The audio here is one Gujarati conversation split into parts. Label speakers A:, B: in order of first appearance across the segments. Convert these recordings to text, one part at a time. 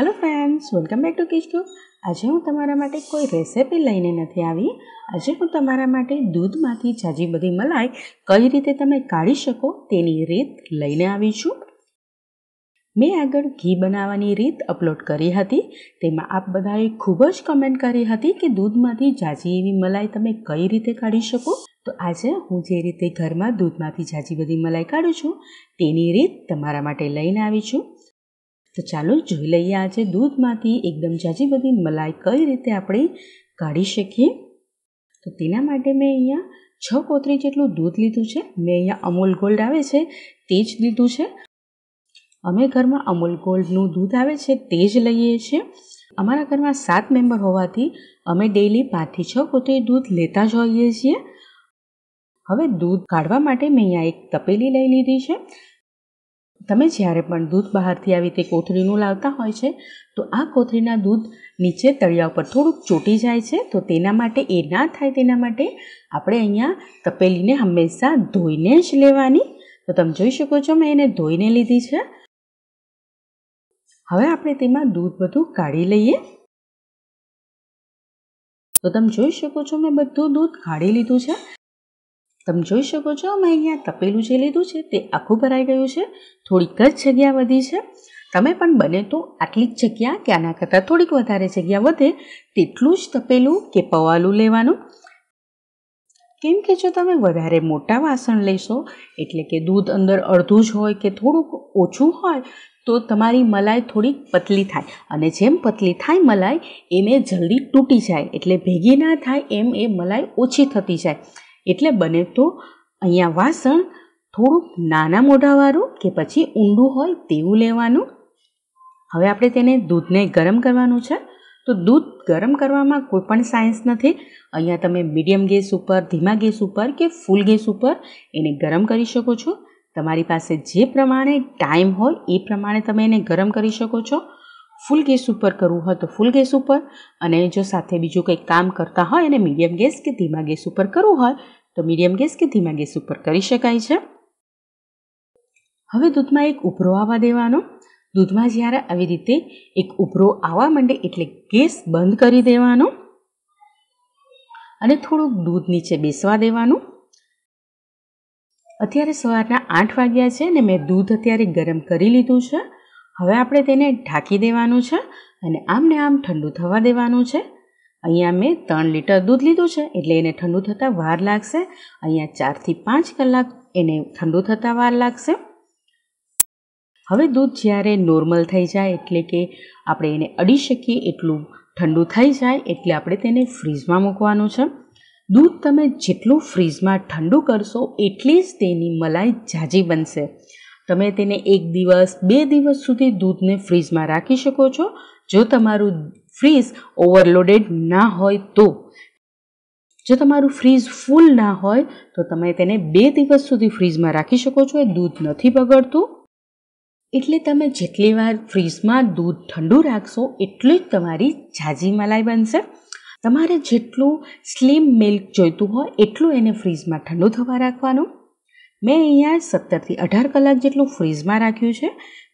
A: hello friends welcome back to કિસ્ટુ આજે હું તમારા માટે કોઈ રેસિપી લઈને નથી આવી આજે હું તમારા માટે દૂધમાંથી જાજી બધી મલાઈ કઈ રીતે તમે કાઢી શકો તેની રીત લઈને આવી છું મેં આગળ ઘી બનાવવાની રીત અપલોડ કરી હતી તેમાં આપ બધાએ ખૂબ જ કમેન્ટ કરી હતી કે દૂધમાંથી જાજી એવી મલાઈ તમે કઈ રીતે કાઢી શકો તો આજે હું જે રીતે ઘરમાં દૂધમાંથી જાજી બધી મલાઈ કાઢું છું તેની રીત તમારા માટે લઈને આવી છું તો ચાલો જોઈ લઈએ આજે દૂધમાંથી એકદમ જાજી બધી મલાઈ કઈ રીતે આપણે કાઢી શકીએ તો તેના માટે મેં અહીંયા છ કોતરી જેટલું દૂધ લીધું છે મેં અહીંયા અમૂલ ગોલ્ડ આવે છે તે જ લીધું છે અમે ઘરમાં અમૂલ ગોલ્ડનું દૂધ આવે છે તે જ લઈએ છીએ અમારા ઘરમાં સાત મેમ્બર હોવાથી અમે ડેઈલી પાંચથી છ કોતરી દૂધ લેતા જ હોઈએ છીએ હવે દૂધ કાઢવા માટે મેં અહીંયા એક તપેલી લઈ લીધી છે તમે જ્યારે પણ દૂધ બહારથી આવી તે કોથળીનું લાવતા હોય છે તો આ કોથળીના દૂધ નીચે તળિયા ઉપર થોડુંક ચોટી જાય છે તો તેના માટે એ ના થાય તેના માટે આપણે અહીંયા તપેલીને હંમેશા ધોઈને જ લેવાની તો તમે જોઈ શકો છો મેં એને ધોઈને લીધી છે હવે આપણે તેમાં દૂધ બધું કાઢી લઈએ તો તમે જોઈ શકો છો મેં બધું દૂધ કાઢી લીધું છે તમે જોઈ શકો છો મેં અહીંયા તપેલું જે લીધું છે તે આખું ભરાઈ ગયું છે થોડીક જ જગ્યા વધી છે તમે પણ બને તો આટલી જ જગ્યા કે આના કરતાં થોડીક વધારે જગ્યા વધે તેટલું જ તપેલું કે પવાલું લેવાનું કેમ કે જો તમે વધારે મોટા વાસણ લેશો એટલે કે દૂધ અંદર અડધું જ હોય કે થોડુંક ઓછું હોય તો તમારી મલાઈ થોડીક પતલી થાય અને જેમ પતલી થાય મલાઈ એમ એ જલ્દી તૂટી જાય એટલે ભેગી ના થાય એમ એ મલાઈ ઓછી થતી જાય એટલે બને તો અહીંયા વાસણ થોડુંક નાના મોઢાવાળું કે પછી ઊંડું હોય તેવું લેવાનું હવે આપણે તેને દૂધને ગરમ કરવાનું છે તો દૂધ ગરમ કરવામાં કોઈ પણ સાયન્સ નથી અહીંયા તમે મીડિયમ ગેસ ઉપર ધીમા ગેસ ઉપર કે ફૂલ ગેસ ઉપર એને ગરમ કરી શકો છો તમારી પાસે જે પ્રમાણે ટાઈમ હોય એ પ્રમાણે તમે એને ગરમ કરી શકો છો ફૂલ ગેસ ઉપર કરવું હોય તો ફૂલ ગેસ ઉપર અને જો સાથે બીજું કંઈક કામ કરતા હોય અને મીડિયમ ગેસ કે ધીમા ગેસ ઉપર કરવું હોય તો મીડિયમ ગેસ કે ધીમા ગેસ ઉપર કરી શકાય છે હવે દૂધમાં એક ઉભરો આવવા દેવાનો દૂધમાં જ્યારે આવી રીતે એક ઉભરો આવવા માંડે એટલે ગેસ બંધ કરી દેવાનો અને થોડુંક દૂધ નીચે બેસવા દેવાનું અત્યારે સવારના આઠ વાગ્યા છે ને મેં દૂધ અત્યારે ગરમ કરી લીધું છે હવે આપણે તેને ઢાંકી દેવાનું છે અને આમને આમ ઠંડુ થવા દેવાનું છે અહીંયા મેં ત્રણ લીટર દૂધ લીધું છે એટલે એને ઠંડુ થતાં વાર લાગશે અહીંયા ચારથી પાંચ કલાક એને ઠંડુ થતાં વાર લાગશે હવે દૂધ જ્યારે નોર્મલ થઈ જાય એટલે કે આપણે એને અડી શકીએ એટલું ઠંડુ થઈ જાય એટલે આપણે તેને ફ્રીજમાં મૂકવાનું છે દૂધ તમે જેટલું ફ્રીજમાં ઠંડુ કરશો એટલી જ તેની મલાઈ જાજી બનશે તમે તેને એક દિવસ બે દિવસ સુધી દૂધને ફ્રીજમાં રાખી શકો છો જો તમારું ફ્રીજ ઓવરલોડેડ ના હોય તો જો તમારું ફ્રીજ ફૂલ ના હોય તો તમે તેને બે દિવસ સુધી ફ્રીજમાં રાખી શકો છો એ દૂધ નથી બગડતું એટલે તમે જેટલી વાર ફ્રીજમાં દૂધ ઠંડુ રાખશો એટલી જ તમારી ઝાઝી મલાઈ બનશે તમારે જેટલું સ્લીમ મિલ્ક જોઈતું હોય એટલું એને ફ્રીજમાં ઠંડુ થવા રાખવાનું મેં અહીંયા સત્તરથી અઢાર કલાક જેટલું ફ્રીજમાં રાખ્યું છે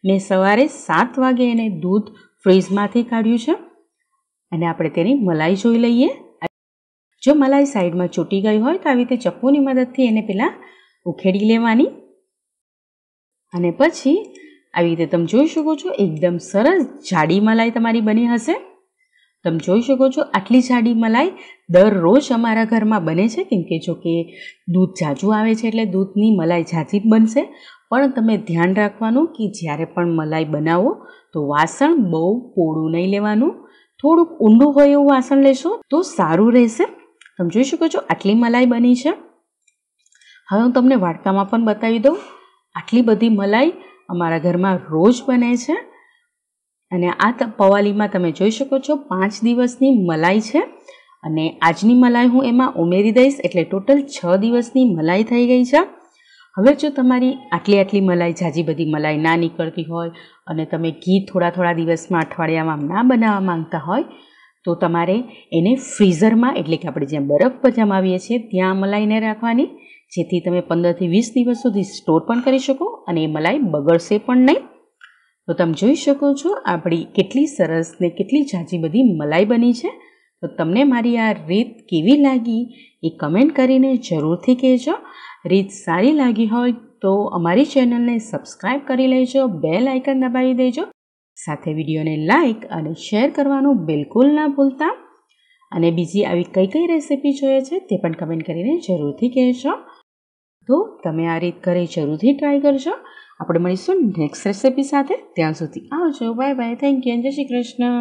A: મેં સવારે સાત વાગે એને દૂધ ફ્રીજમાંથી કાઢ્યું છે અને આપણે તેની મલાઈ જોઈ લઈએ જો મલાઈ સાઈડમાં ચૂંટી ગઈ હોય તો આવી રીતે ચપ્પુની મદદથી એને પહેલાં ઉખેડી લેવાની અને પછી આવી રીતે તમે જોઈ શકો છો એકદમ સરસ જાડી મલાઈ તમારી બની હશે તમે જોઈ શકો છો આટલી જાડી મલાઈ દરરોજ અમારા ઘરમાં બને છે કેમ કે જો કે દૂધ જાજુ આવે છે એટલે દૂધની મલાઈ ઝાજી જ બનશે પણ તમે ધ્યાન રાખવાનું કે જ્યારે પણ મલાઈ બનાવો તો વાસણ બહુ પોળું નહીં લેવાનું થોડુંક ઊંડું હોય એવું વાસણ લેશો તો સારું રહેશે તમે જોઈ શકો છો આટલી મલાઈ બની છે હવે હું તમને વાડકામાં પણ બતાવી દઉં આટલી બધી મલાઈ અમારા ઘરમાં રોજ બને છે અને આ પવાલીમાં તમે જોઈ શકો છો પાંચ દિવસની મલાઈ છે અને આજની મલાઈ હું એમાં ઉમેરી દઈશ એટલે ટોટલ છ દિવસની મલાઈ થઈ ગઈ છે હવે જો તમારી આટલી આટલી મલાઈ જાજી બધી મલાઈ ના નીકળતી હોય અને તમે ઘી થોડા થોડા દિવસમાં અઠવાડિયામાં ના બનાવવા માંગતા હોય તો તમારે એને ફ્રીઝરમાં એટલે કે આપણે જ્યાં બરફ જમાવીએ છીએ ત્યાં મલાઈને રાખવાની જેથી તમે પંદરથી વીસ દિવસ સુધી સ્ટોર પણ કરી શકો અને એ મલાઈ બગડશે પણ નહીં તો તમે જોઈ શકો છો આપણી કેટલી સરસ ને કેટલી જાજી બધી મલાઈ બની છે તો તમને મારી આ રીત કેવી લાગી એ કમેન્ટ કરીને જરૂરથી કહેજો રીત સારી લાગી હોય તો અમારી ચેનલને સબસ્ક્રાઈબ કરી લેજો બે લાઇકન દબાવી દેજો સાથે વિડીયોને લાઇક અને શેર કરવાનું બિલકુલ ના ભૂલતા અને બીજી આવી કઈ કઈ રેસીપી જોઈએ છે તે પણ કમેન્ટ કરીને જરૂરથી કહેશો તો તમે આ રીત ઘરે જરૂરથી ટ્રાય કરજો આપણે મળીશું નેક્સ્ટ રેસીપી સાથે ત્યાં સુધી આવજો બાય બાય થેન્ક યુ જય શ્રી કૃષ્ણ